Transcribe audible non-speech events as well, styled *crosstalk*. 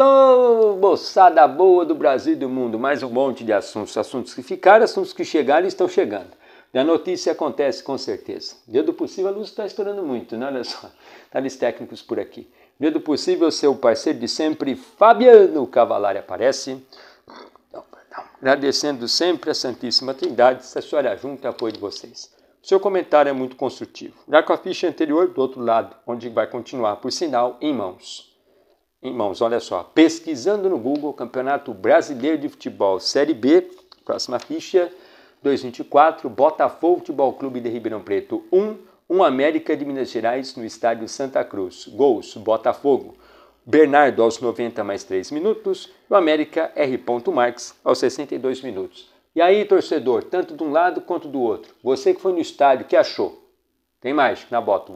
Ô, moçada boa do Brasil e do mundo, mais um monte de assuntos. Assuntos que ficaram, assuntos que chegaram e estão chegando. E a notícia acontece com certeza. Dentro do possível, a luz está estourando muito, né? Olha só, *laughs* tales tá técnicos por aqui. Dentro do possível, seu parceiro de sempre, Fabiano Cavalari, aparece. Não, não. Agradecendo sempre a Santíssima Trindade, se a senhora junta, apoio de vocês. Seu comentário é muito construtivo. Já com a ficha anterior do outro lado, onde vai continuar, por sinal, em mãos irmãos, olha só. Pesquisando no Google, Campeonato Brasileiro de Futebol Série B, próxima ficha, 2024, Botafogo Futebol Clube de Ribeirão Preto 1, 1 América de Minas Gerais no estádio Santa Cruz. Gols, Botafogo. Bernardo aos 90 mais 3 minutos e o América R. Marques aos 62 minutos. E aí, torcedor, tanto de um lado quanto do outro, você que foi no estádio, que achou? Tem mais na bota.